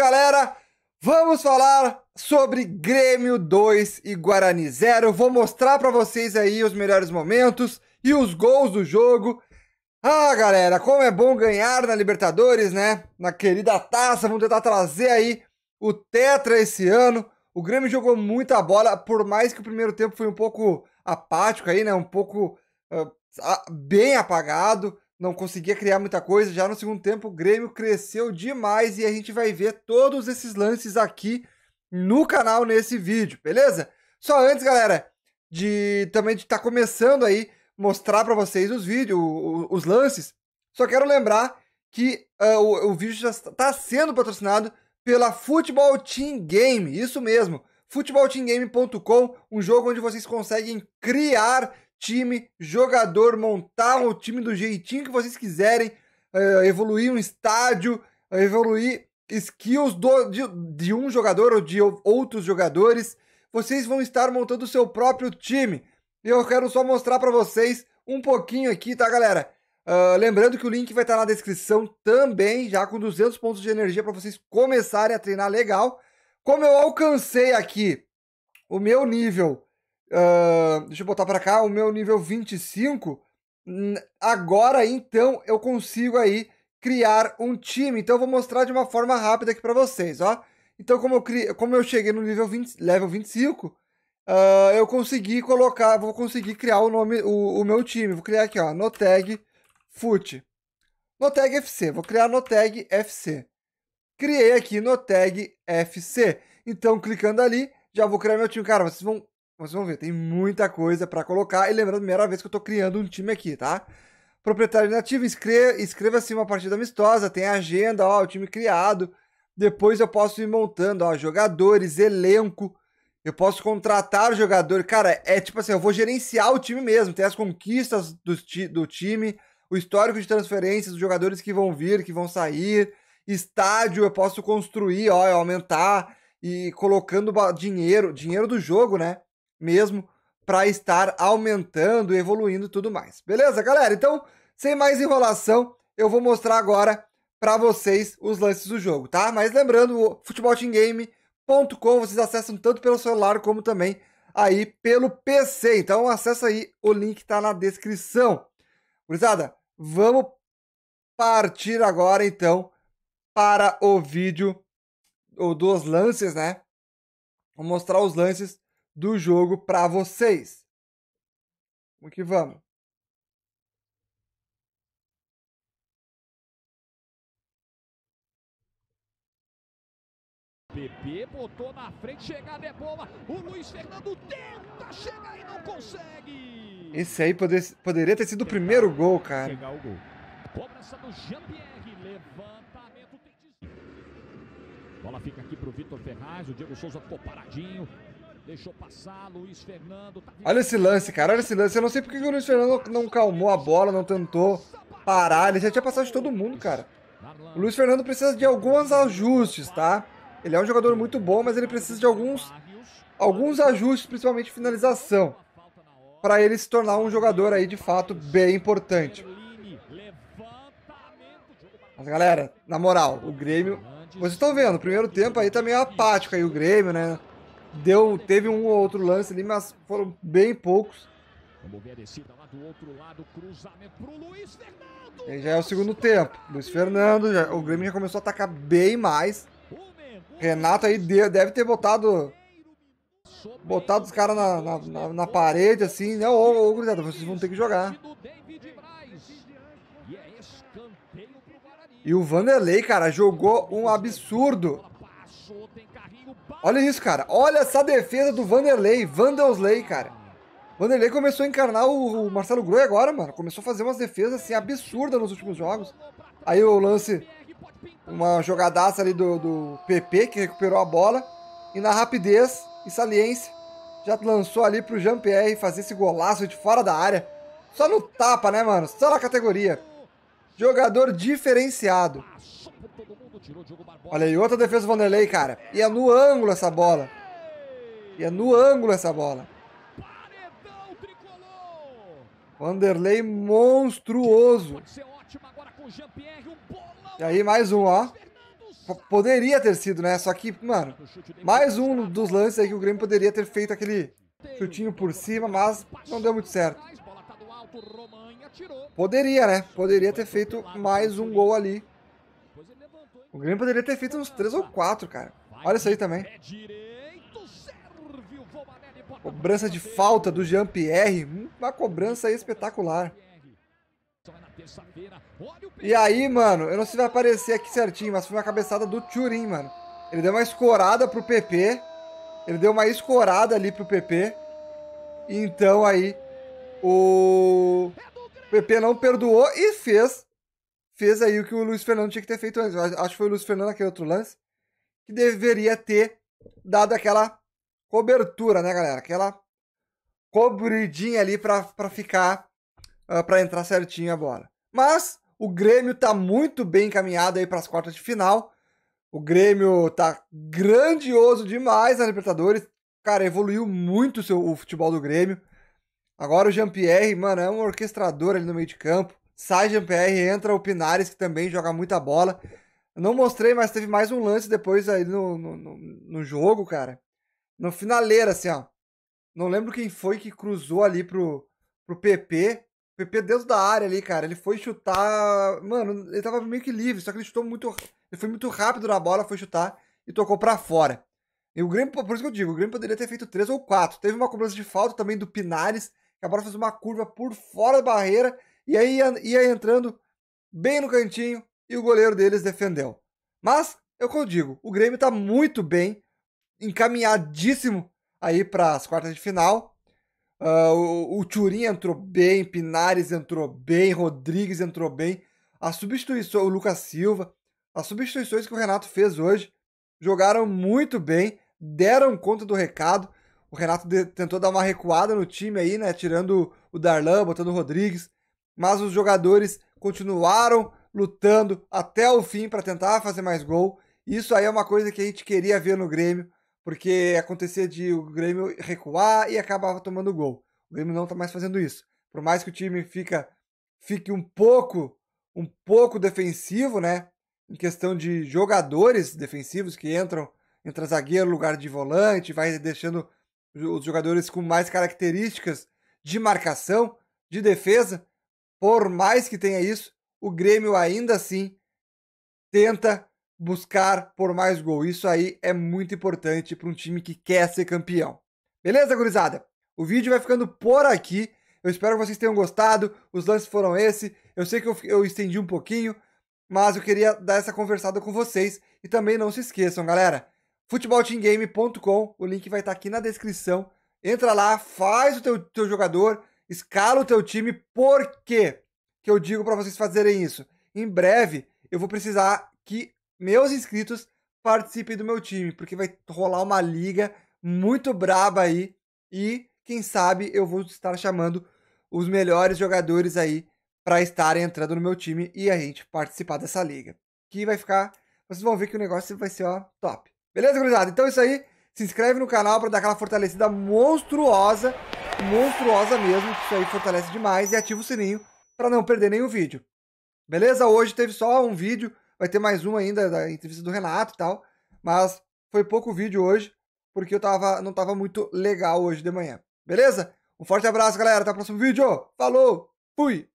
galera, vamos falar sobre Grêmio 2 e Guarani 0. Vou mostrar para vocês aí os melhores momentos e os gols do jogo. Ah, galera, como é bom ganhar na Libertadores, né? Na querida taça, vamos tentar trazer aí o Tetra esse ano. O Grêmio jogou muita bola, por mais que o primeiro tempo foi um pouco apático aí, né? Um pouco uh, bem apagado não conseguia criar muita coisa. Já no segundo tempo, o Grêmio cresceu demais e a gente vai ver todos esses lances aqui no canal nesse vídeo, beleza? Só antes, galera, de também de estar tá começando aí mostrar para vocês os vídeos, os lances, só quero lembrar que uh, o, o vídeo já está tá sendo patrocinado pela Futebol Team Game, isso mesmo, futebolteamgame.com, um jogo onde vocês conseguem criar time, jogador, montar o time do jeitinho que vocês quiserem, uh, evoluir um estádio, uh, evoluir skills do, de, de, um jogador ou de outros jogadores. Vocês vão estar montando o seu próprio time. Eu quero só mostrar para vocês um pouquinho aqui, tá, galera? Uh, lembrando que o link vai estar tá na descrição também, já com 200 pontos de energia para vocês começarem a treinar legal. Como eu alcancei aqui o meu nível Uh, deixa eu botar para cá, o meu nível 25. Hum, agora então eu consigo aí criar um time. Então eu vou mostrar de uma forma rápida aqui para vocês, ó. Então como eu como eu cheguei no nível 20, level 25, uh, eu consegui colocar, vou conseguir criar o nome o, o meu time. Vou criar aqui, ó, no tag foot. No tag FC, vou criar no tag FC. Criei aqui no tag FC. Então clicando ali, já vou criar meu time. Cara, vocês vão vocês vão ver, tem muita coisa para colocar. E lembrando, primeira vez que eu estou criando um time aqui, tá? Proprietário nativo, inscreva-se em uma partida amistosa, tem agenda, ó, o time criado. Depois eu posso ir montando, ó, jogadores, elenco. Eu posso contratar jogador. Cara, é tipo assim, eu vou gerenciar o time mesmo. Tem as conquistas do, do time, o histórico de transferências, os jogadores que vão vir, que vão sair. Estádio, eu posso construir, ó, aumentar. E colocando dinheiro, dinheiro do jogo, né? mesmo para estar aumentando, evoluindo e tudo mais. Beleza, galera? Então, sem mais enrolação, eu vou mostrar agora para vocês os lances do jogo, tá? Mas lembrando, futeboltingame.com vocês acessam tanto pelo celular como também aí pelo PC. Então, acessa aí, o link está na descrição. Gurizada, vamos partir agora então para o vídeo ou dos lances, né? Vou mostrar os lances do jogo para vocês. Vamos que vamos. Pepe botou na frente, chegada é boa. O Luiz Fernando tenta chegar e não consegue. Esse aí poder, poderia ter sido o primeiro gol, cara. o gol. Cobrança do Jean-Pierre, levantamento Bola fica aqui pro Vitor Ferraz, o Diego Souza ficou paradinho. Deixou passar, Luiz Fernando. Tá olha esse lance, cara. Olha esse lance. Eu não sei porque o Luiz Fernando não calmou a bola, não tentou parar. Ele já tinha passado de todo mundo, cara. O Luiz Fernando precisa de alguns ajustes, tá? Ele é um jogador muito bom, mas ele precisa de alguns, alguns ajustes, principalmente finalização, para ele se tornar um jogador aí de fato bem importante. Mas galera, na moral, o Grêmio, vocês estão vendo, o primeiro tempo aí tá meio apático aí o Grêmio, né? deu, teve um ou outro lance ali, mas foram bem poucos. E já é o segundo tempo. Luiz Fernando, já, o Grêmio já começou a atacar bem mais. Renato aí deve ter botado botado os caras na, na, na, na, parede, assim, né? Ô, ô, gurizada, vocês vão ter que jogar. E o Vanderlei, cara, jogou um absurdo. Olha isso, cara. Olha essa defesa do Vanderlei. Vanderlei, cara. Vanderlei começou a encarnar o, Marcelo Groi agora, mano. Começou a fazer umas defesas assim absurdas nos últimos jogos. Aí o lance, uma jogadaça ali do, do PP que recuperou a bola. E na rapidez e saliência, já lançou ali pro Jean-Pierre fazer esse golaço de fora da área. Só no tapa, né, mano? Só na categoria. Jogador diferenciado. Olha aí, outra defesa do Vanderlei, cara. E é no ângulo essa bola. E é no ângulo essa bola. Vanderlei monstruoso. E aí, mais um, ó. Poderia ter sido, né? Só que, mano, mais um dos lances aí que o Grêmio poderia ter feito aquele chutinho por cima, mas não deu muito certo. Tá poderia, né? Poderia ter feito mais um gol ali. O Grêmio poderia ter feito uns três ou quatro, cara. Olha isso aí também. Cobrança de falta do Jean-Pierre. Hum, uma cobrança espetacular. E aí, mano, eu não sei se vai aparecer aqui certinho, mas foi uma cabeçada do Turin, mano. Ele deu uma escorada pro PP. Ele deu uma escorada ali pro PP. Então aí, o PP não perdoou e fez fez aí o que o Luiz Fernando tinha que ter feito antes. Acho que foi o Luiz Fernando aquele outro lance que deveria ter dado aquela cobertura, né, galera? Aquela cobridinha ali para ficar uh, ah, para entrar certinho a bola. Mas o Grêmio tá muito bem encaminhado aí para as quartas de final. O Grêmio tá grandioso demais na Libertadores. Cara, evoluiu muito o, seu, o futebol do Grêmio. Agora o Jean-Pierre, mano, é um orquestrador ali no meio de campo sai Jean-Pierre, entra o Pinares, que também joga muita bola. Não mostrei, mas teve mais um lance depois aí no, no, no jogo, cara. No finaleiro, assim, ó. Não lembro quem foi que cruzou ali pro, pro PP. O PP é dentro da área ali, cara. Ele foi chutar. Mano, ele tava meio que livre, só que ele chutou muito. Ele foi muito rápido na bola, foi chutar e tocou para fora. E o Grêmio, por isso que eu digo, o Grêmio poderia ter feito três ou quatro. Teve uma cobrança de falta também do Pinares, que a bola fez uma curva por fora da barreira e aí ia, ia entrando bem no cantinho e o goleiro deles defendeu. Mas é o que eu digo, o Grêmio está muito bem, encaminhadíssimo aí para as quartas de final. Uh, o, o Turin entrou bem, Pinares entrou bem, Rodrigues entrou bem. a substituição o Lucas Silva, as substituições que o Renato fez hoje jogaram muito bem, deram conta do recado. O Renato de, tentou dar uma recuada no time aí, né? Tirando o Darlan, botando o Rodrigues, mas os jogadores continuaram lutando até o fim para tentar fazer mais gol. Isso aí é uma coisa que a gente queria ver no Grêmio, porque acontecia de o Grêmio recuar e acabava tomando gol. O Grêmio não está mais fazendo isso. Por mais que o time fica, fique um pouco um pouco defensivo, né? Em questão de jogadores defensivos que entram, entre zagueiro, lugar de volante, vai deixando os jogadores com mais características de marcação, de defesa, por mais que tenha isso, o Grêmio ainda assim tenta buscar por mais gol. Isso aí é muito importante para um time que quer ser campeão. Beleza, gurizada? O vídeo vai ficando por aqui. Eu espero que vocês tenham gostado. Os lances foram esse. Eu sei que eu, eu estendi um pouquinho, mas eu queria dar essa conversada com vocês. E também não se esqueçam, galera. futebolteamgame.com, o link vai estar tá aqui na descrição. Entra lá, faz o teu, teu jogador, Escala o teu time, por quê? Que eu digo para vocês fazerem isso. Em breve, eu vou precisar que meus inscritos participem do meu time, porque vai rolar uma liga muito braba aí e quem sabe eu vou estar chamando os melhores jogadores aí para estarem entrando no meu time e a gente participar dessa liga. Que vai ficar, vocês vão ver que o negócio vai ser ó top. Beleza, gurizada? Então é isso aí. Se inscreve no canal para dar aquela fortalecida monstruosa monstruosa mesmo, isso aí fortalece demais e ativa o sininho para não perder nenhum vídeo. Beleza? Hoje teve só um vídeo, vai ter mais um ainda da entrevista do Renato e tal, mas foi pouco vídeo hoje porque eu tava, não tava muito legal hoje de manhã. Beleza? Um forte abraço, galera. Até o próximo vídeo. Falou. Fui.